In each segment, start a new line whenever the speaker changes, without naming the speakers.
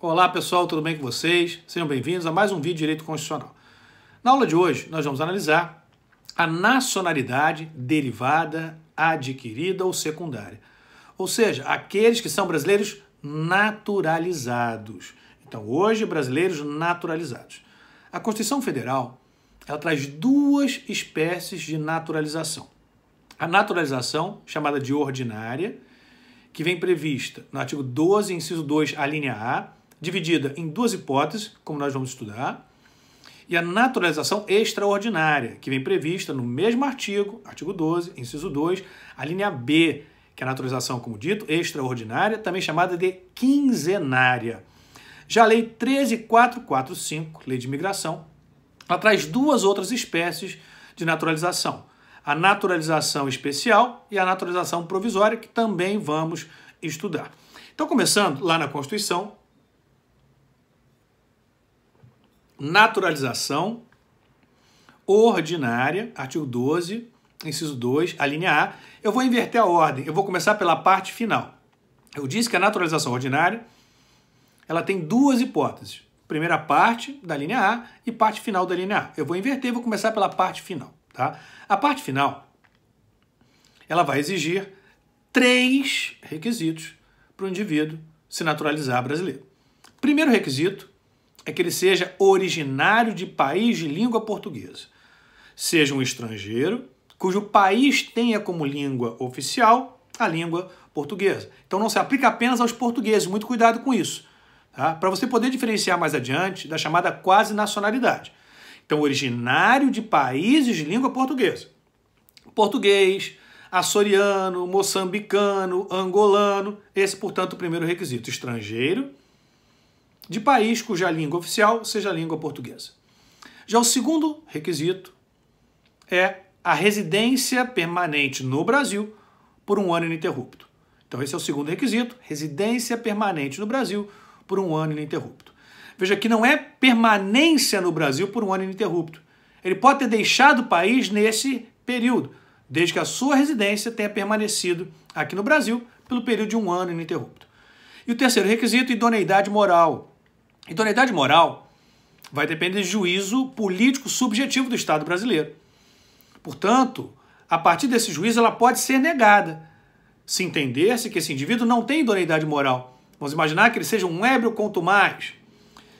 Olá pessoal, tudo bem com vocês? Sejam bem-vindos a mais um vídeo de Direito Constitucional. Na aula de hoje, nós vamos analisar a nacionalidade derivada, adquirida ou secundária. Ou seja, aqueles que são brasileiros naturalizados. Então, hoje, brasileiros naturalizados. A Constituição Federal ela traz duas espécies de naturalização. A naturalização, chamada de ordinária, que vem prevista no artigo 12, inciso 2, a linha A, dividida em duas hipóteses, como nós vamos estudar, e a naturalização extraordinária, que vem prevista no mesmo artigo, artigo 12, inciso 2, a linha B, que é a naturalização, como dito, extraordinária, também chamada de quinzenária. Já a Lei 13445, Lei de Imigração, ela traz duas outras espécies de naturalização. A naturalização especial e a naturalização provisória, que também vamos estudar. Então, começando lá na Constituição, naturalização ordinária, artigo 12, inciso 2, a linha A. Eu vou inverter a ordem, eu vou começar pela parte final. Eu disse que a naturalização ordinária ela tem duas hipóteses. Primeira parte da linha A e parte final da linha A. Eu vou inverter, e vou começar pela parte final. Tá? A parte final ela vai exigir três requisitos para o indivíduo se naturalizar brasileiro. Primeiro requisito é que ele seja originário de país de língua portuguesa, seja um estrangeiro cujo país tenha como língua oficial a língua portuguesa. Então não se aplica apenas aos portugueses, muito cuidado com isso, tá? para você poder diferenciar mais adiante da chamada quase nacionalidade. Então, originário de países de língua portuguesa. Português, açoriano, moçambicano, angolano, esse, portanto, o primeiro requisito. Estrangeiro, de país cuja língua oficial seja a língua portuguesa. Já o segundo requisito é a residência permanente no Brasil por um ano ininterrupto. Então, esse é o segundo requisito: residência permanente no Brasil por um ano ininterrupto. Veja que não é permanência no Brasil por um ano ininterrupto. Ele pode ter deixado o país nesse período, desde que a sua residência tenha permanecido aqui no Brasil pelo período de um ano ininterrupto. E o terceiro requisito, idoneidade moral. Idoneidade então, moral vai depender de juízo político subjetivo do Estado brasileiro. Portanto, a partir desse juízo, ela pode ser negada, se entender-se que esse indivíduo não tem idoneidade moral. Vamos imaginar que ele seja um ébrio mais,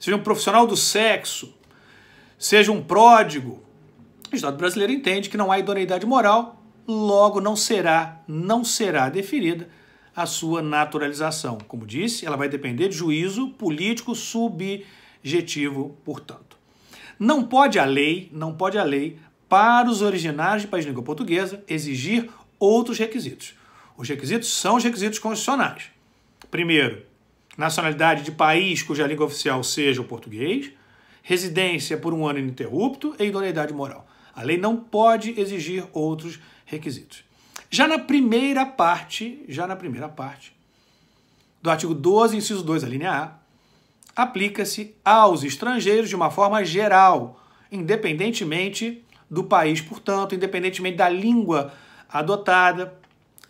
seja um profissional do sexo, seja um pródigo. O Estado brasileiro entende que não há idoneidade moral, logo não será, não será deferida a sua naturalização. Como disse, ela vai depender de juízo político subjetivo, portanto. Não pode a lei, não pode a lei, para os originários de país de língua portuguesa, exigir outros requisitos. Os requisitos são os requisitos constitucionais. Primeiro, nacionalidade de país cuja língua oficial seja o português, residência por um ano ininterrupto e idoneidade moral. A lei não pode exigir outros requisitos. Já na primeira parte, já na primeira parte do artigo 12, inciso 2, a linha A, aplica-se aos estrangeiros de uma forma geral, independentemente do país, portanto, independentemente da língua adotada.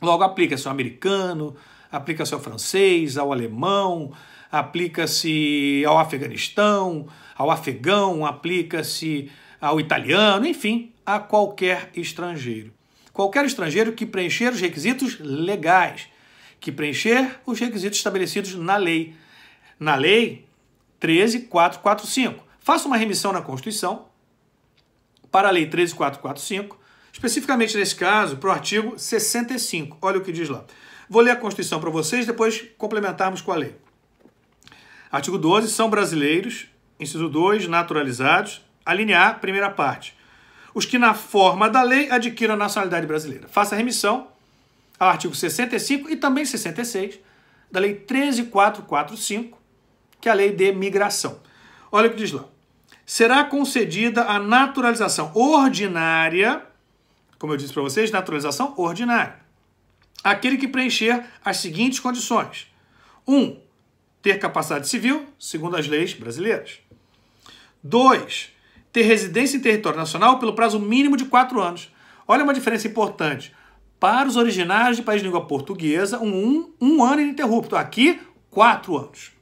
Logo, aplica-se ao americano, aplica-se ao francês, ao alemão, aplica-se ao Afeganistão, ao afegão, aplica-se ao italiano, enfim, a qualquer estrangeiro qualquer estrangeiro que preencher os requisitos legais, que preencher os requisitos estabelecidos na lei. Na lei 13445. Faça uma remissão na Constituição para a lei 13445, especificamente nesse caso, para o artigo 65. Olha o que diz lá. Vou ler a Constituição para vocês, depois complementarmos com a lei. Artigo 12. São brasileiros, inciso 2, naturalizados. Alínea primeira parte os que, na forma da lei, adquiram a nacionalidade brasileira. Faça remissão ao artigo 65 e também 66 da Lei 13445, que é a Lei de Migração. Olha o que diz lá. Será concedida a naturalização ordinária, como eu disse para vocês, naturalização ordinária. Aquele que preencher as seguintes condições: 1. Um, ter capacidade civil, segundo as leis brasileiras. 2 ter residência em território nacional pelo prazo mínimo de quatro anos. Olha uma diferença importante. Para os originários de país de língua portuguesa, um, um, um ano ininterrupto. Aqui, quatro anos.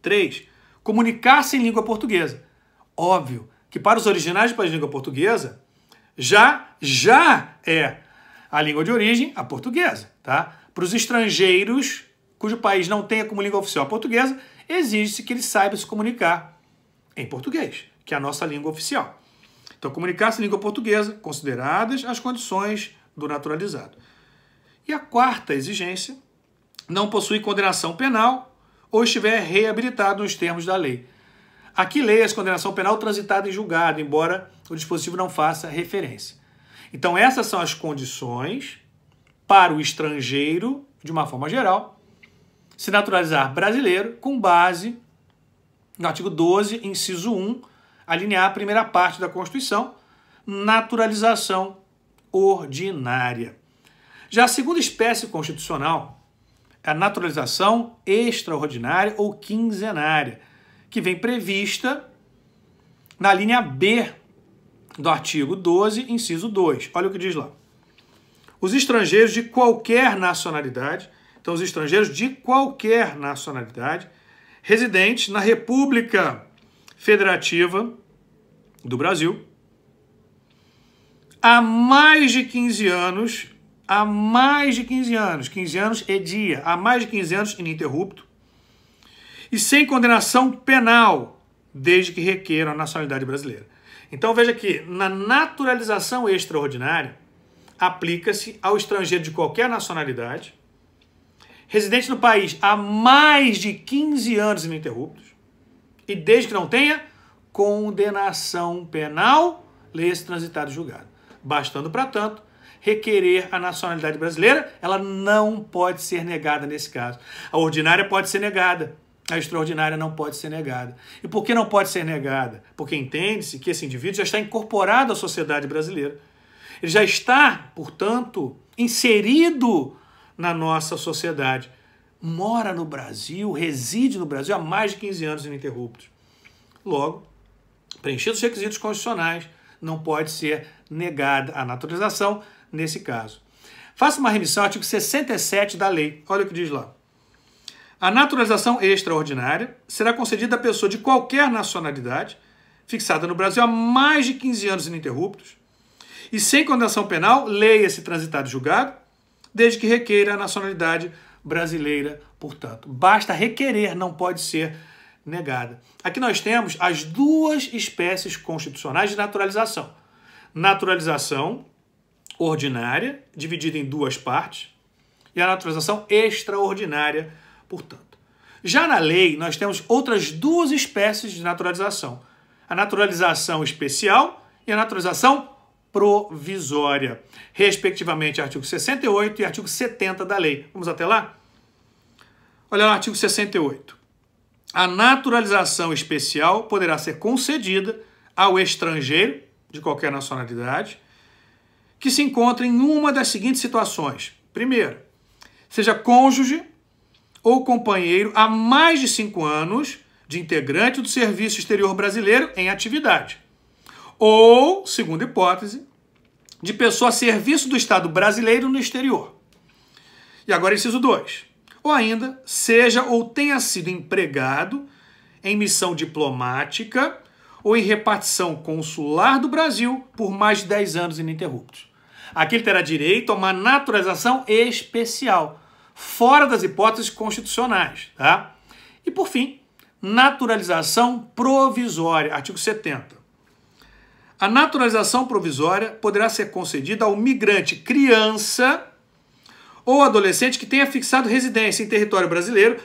3. Comunicar-se em língua portuguesa. Óbvio que para os originários de país de língua portuguesa, já, já é a língua de origem a portuguesa. Tá? Para os estrangeiros cujo país não tenha como língua oficial a portuguesa, exige-se que ele saiba se comunicar em português que é a nossa língua oficial. Então, comunicar-se em língua portuguesa, consideradas as condições do naturalizado. E a quarta exigência, não possui condenação penal ou estiver reabilitado nos termos da lei. Aqui leia-se é condenação penal transitada em julgado, embora o dispositivo não faça referência. Então, essas são as condições para o estrangeiro, de uma forma geral, se naturalizar brasileiro com base no artigo 12, inciso 1 alinear a primeira parte da Constituição, naturalização ordinária. Já a segunda espécie constitucional é a naturalização extraordinária ou quinzenária, que vem prevista na linha B do artigo 12, inciso 2. Olha o que diz lá. Os estrangeiros de qualquer nacionalidade, então os estrangeiros de qualquer nacionalidade, residentes na República Federativa do Brasil, há mais de 15 anos, há mais de 15 anos, 15 anos é dia, há mais de 15 anos ininterrupto, e sem condenação penal, desde que requeira a nacionalidade brasileira. Então veja que na naturalização extraordinária, aplica-se ao estrangeiro de qualquer nacionalidade, residente no país há mais de 15 anos ininterruptos, e desde que não tenha condenação penal, leia-se transitado julgado. Bastando, para tanto, requerer a nacionalidade brasileira, ela não pode ser negada nesse caso. A ordinária pode ser negada, a extraordinária não pode ser negada. E por que não pode ser negada? Porque entende-se que esse indivíduo já está incorporado à sociedade brasileira. Ele já está, portanto, inserido na nossa sociedade mora no Brasil, reside no Brasil há mais de 15 anos ininterruptos. Logo, preenchidos os requisitos constitucionais, não pode ser negada a naturalização nesse caso. Faça uma remissão ao artigo 67 da lei. Olha o que diz lá. A naturalização extraordinária será concedida a pessoa de qualquer nacionalidade, fixada no Brasil há mais de 15 anos ininterruptos, e sem condenação penal, leia-se transitado julgado, desde que requeira a nacionalidade brasileira, portanto. Basta requerer, não pode ser negada. Aqui nós temos as duas espécies constitucionais de naturalização. Naturalização ordinária, dividida em duas partes, e a naturalização extraordinária, portanto. Já na lei, nós temos outras duas espécies de naturalização: a naturalização especial e a naturalização provisória, respectivamente artigo 68 e artigo 70 da lei. Vamos até lá? Olha o artigo 68. A naturalização especial poderá ser concedida ao estrangeiro de qualquer nacionalidade que se encontre em uma das seguintes situações. Primeiro, seja cônjuge ou companheiro há mais de cinco anos de integrante do Serviço Exterior Brasileiro em atividade. Ou, segunda hipótese, de pessoa a serviço do Estado brasileiro no exterior. E agora, inciso 2. Ou ainda, seja ou tenha sido empregado em missão diplomática ou em repartição consular do Brasil por mais de 10 anos ininterruptos. Aqui ele terá direito a uma naturalização especial, fora das hipóteses constitucionais. Tá? E por fim, naturalização provisória, artigo 70. A naturalização provisória poderá ser concedida ao migrante criança ou adolescente que tenha fixado residência em território brasileiro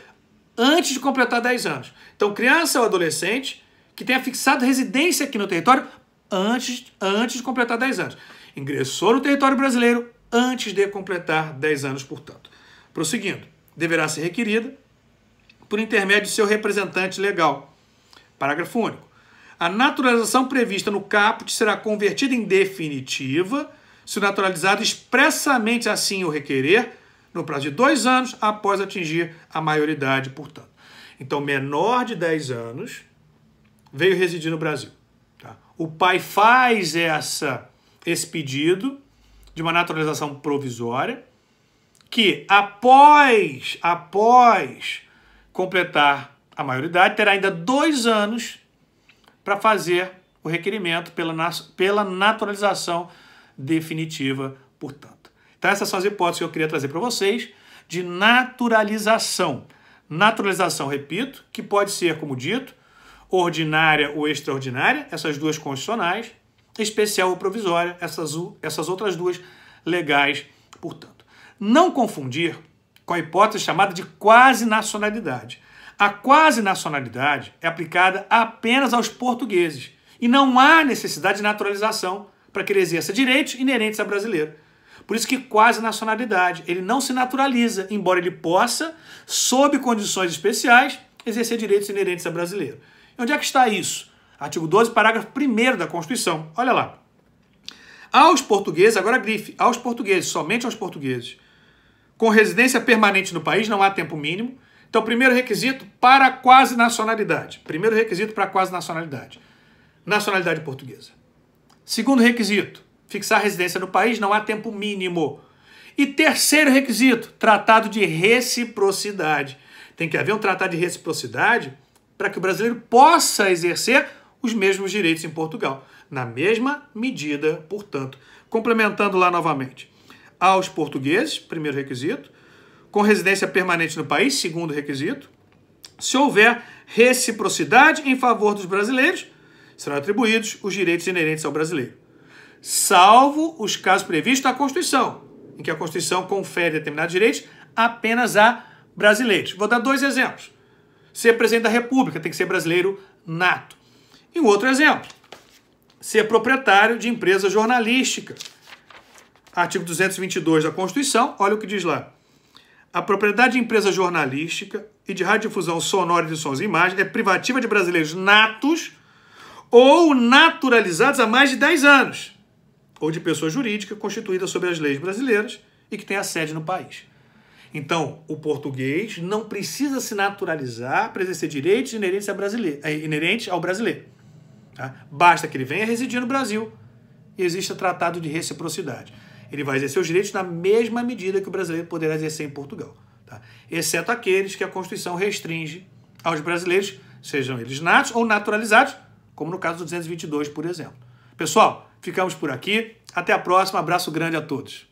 antes de completar 10 anos. Então, criança ou adolescente que tenha fixado residência aqui no território antes, antes de completar 10 anos. Ingressou no território brasileiro antes de completar 10 anos, portanto. Prosseguindo, deverá ser requerida por intermédio de seu representante legal. Parágrafo único. A naturalização prevista no caput será convertida em definitiva se o naturalizado expressamente assim o requerer, no prazo de dois anos após atingir a maioridade, portanto. Então, menor de 10 anos veio residir no Brasil. Tá? O pai faz essa, esse pedido de uma naturalização provisória que, após, após completar a maioridade, terá ainda dois anos para fazer o requerimento pela, pela naturalização definitiva, portanto. Então, essas são as hipóteses que eu queria trazer para vocês de naturalização. Naturalização, repito, que pode ser, como dito, ordinária ou extraordinária, essas duas constitucionais, especial ou provisória, essas, essas outras duas legais, portanto. Não confundir com a hipótese chamada de quase nacionalidade. A quase nacionalidade é aplicada apenas aos portugueses e não há necessidade de naturalização para que ele exerça direitos inerentes a brasileiro. Por isso que quase nacionalidade, ele não se naturaliza, embora ele possa, sob condições especiais, exercer direitos inerentes a brasileiro. E onde é que está isso? Artigo 12, parágrafo 1 da Constituição. Olha lá. Aos portugueses, agora grife, aos portugueses, somente aos portugueses, com residência permanente no país, não há tempo mínimo, então, primeiro requisito para quase nacionalidade. Primeiro requisito para quase nacionalidade. Nacionalidade portuguesa. Segundo requisito, fixar residência no país não há tempo mínimo. E terceiro requisito, tratado de reciprocidade. Tem que haver um tratado de reciprocidade para que o brasileiro possa exercer os mesmos direitos em Portugal, na mesma medida, portanto. Complementando lá novamente, aos portugueses, primeiro requisito, com residência permanente no país, segundo requisito. Se houver reciprocidade em favor dos brasileiros, serão atribuídos os direitos inerentes ao brasileiro, salvo os casos previstos na Constituição, em que a Constituição confere determinados direitos apenas a brasileiros. Vou dar dois exemplos. Ser presidente da República tem que ser brasileiro nato. E um outro exemplo, ser proprietário de empresa jornalística. Artigo 222 da Constituição, olha o que diz lá. A propriedade de empresa jornalística e de radiodifusão sonora de sons e imagens é privativa de brasileiros natos ou naturalizados há mais de 10 anos, ou de pessoa jurídica constituída sob as leis brasileiras e que tem a sede no país. Então, o português não precisa se naturalizar para exercer direitos inerentes, a brasileiro, eh, inerentes ao brasileiro. Tá? Basta que ele venha residir no Brasil e exista tratado de reciprocidade ele vai exercer os direitos na mesma medida que o brasileiro poderá exercer em Portugal, tá? exceto aqueles que a Constituição restringe aos brasileiros, sejam eles natos ou naturalizados, como no caso do 222, por exemplo. Pessoal, ficamos por aqui. Até a próxima. Abraço grande a todos.